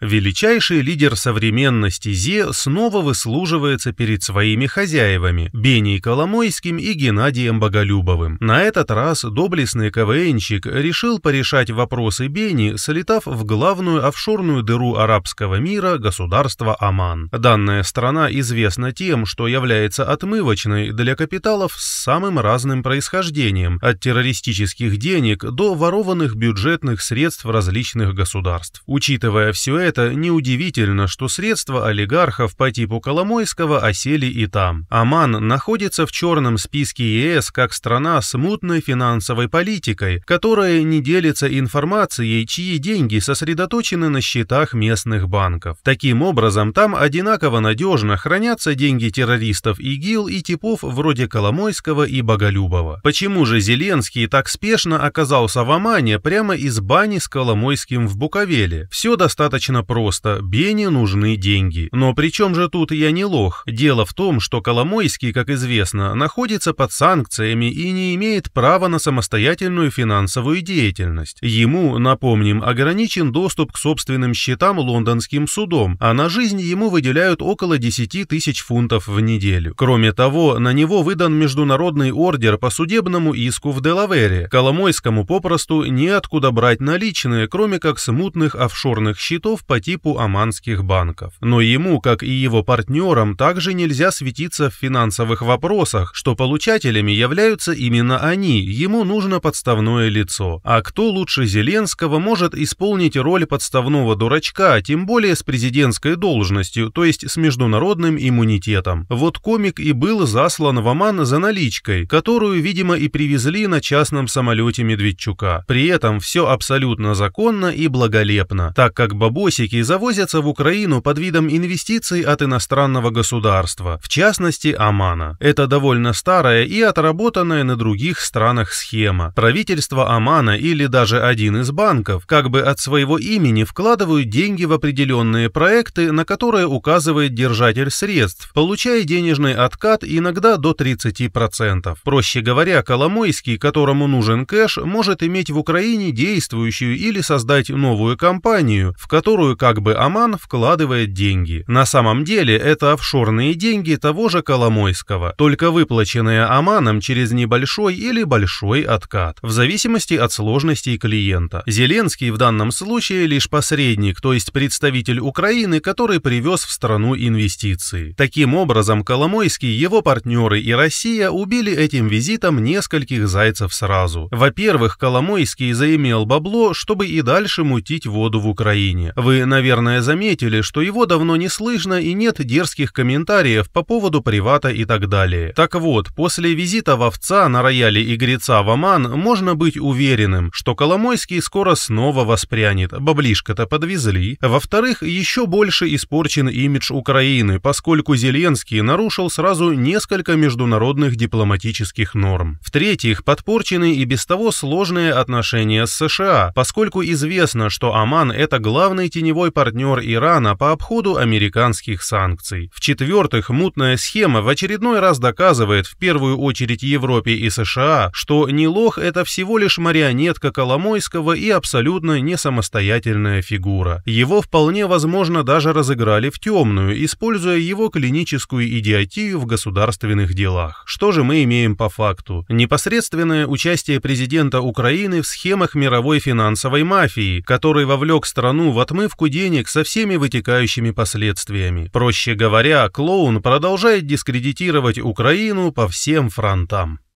Величайший лидер современности Зе снова выслуживается перед своими хозяевами Беней Коломойским и Геннадием Боголюбовым. На этот раз доблестный КВНщик решил порешать вопросы Бени, слетав в главную офшорную дыру арабского мира государство Оман. Данная страна известна тем, что является отмывочной для капиталов с самым разным происхождением, от террористических денег до ворованных бюджетных средств различных государств. Учитывая все это, это, неудивительно, что средства олигархов по типу Коломойского осели и там. Оман находится в черном списке ЕС как страна с мутной финансовой политикой, которая не делится информацией, чьи деньги сосредоточены на счетах местных банков. Таким образом, там одинаково надежно хранятся деньги террористов ИГИЛ и типов вроде Коломойского и Боголюбова. Почему же Зеленский так спешно оказался в Омане прямо из бани с Коломойским в Буковеле? Все достаточно Довольно просто. Бене нужны деньги. Но при чем же тут я не лох? Дело в том, что Коломойский, как известно, находится под санкциями и не имеет права на самостоятельную финансовую деятельность. Ему, напомним, ограничен доступ к собственным счетам лондонским судом, а на жизнь ему выделяют около 10 тысяч фунтов в неделю. Кроме того, на него выдан международный ордер по судебному иску в Делавере. Коломойскому попросту неоткуда брать наличные, кроме как с мутных офшорных счетов по типу оманских банков. Но ему, как и его партнерам, также нельзя светиться в финансовых вопросах, что получателями являются именно они, ему нужно подставное лицо. А кто лучше Зеленского может исполнить роль подставного дурачка, тем более с президентской должностью, то есть с международным иммунитетом. Вот комик и был заслан в Оман за наличкой, которую, видимо, и привезли на частном самолете Медведчука. При этом все абсолютно законно и благолепно, так как бабоси колесики завозятся в Украину под видом инвестиций от иностранного государства, в частности Омана. Это довольно старая и отработанная на других странах схема. Правительство Омана или даже один из банков как бы от своего имени вкладывают деньги в определенные проекты, на которые указывает держатель средств, получая денежный откат иногда до 30%. Проще говоря, Коломойский, которому нужен кэш, может иметь в Украине действующую или создать новую компанию, в которую которую как бы Оман вкладывает деньги. На самом деле это офшорные деньги того же Коломойского, только выплаченные Оманом через небольшой или большой откат, в зависимости от сложностей клиента. Зеленский в данном случае лишь посредник, то есть представитель Украины, который привез в страну инвестиции. Таким образом, Коломойский, его партнеры и Россия убили этим визитом нескольких зайцев сразу. Во-первых, Коломойский заимел бабло, чтобы и дальше мутить воду в Украине. Вы наверное, заметили, что его давно не слышно и нет дерзких комментариев по поводу привата и так далее. Так вот, после визита в вовца на рояле игреца в Оман можно быть уверенным, что Коломойский скоро снова воспрянет, баблишко то подвезли. Во-вторых, еще больше испорчен имидж Украины, поскольку Зеленский нарушил сразу несколько международных дипломатических норм. В-третьих, подпорчены и без того сложные отношения с США, поскольку известно, что Оман это главный теневой партнер Ирана по обходу американских санкций. В-четвертых, мутная схема в очередной раз доказывает в первую очередь Европе и США, что Нилох – это всего лишь марионетка Коломойского и абсолютно не самостоятельная фигура. Его вполне возможно даже разыграли в темную, используя его клиническую идиотию в государственных делах. Что же мы имеем по факту? Непосредственное участие президента Украины в схемах мировой финансовой мафии, который вовлек страну в отмыв отмывку денег со всеми вытекающими последствиями. Проще говоря, клоун продолжает дискредитировать Украину по всем фронтам.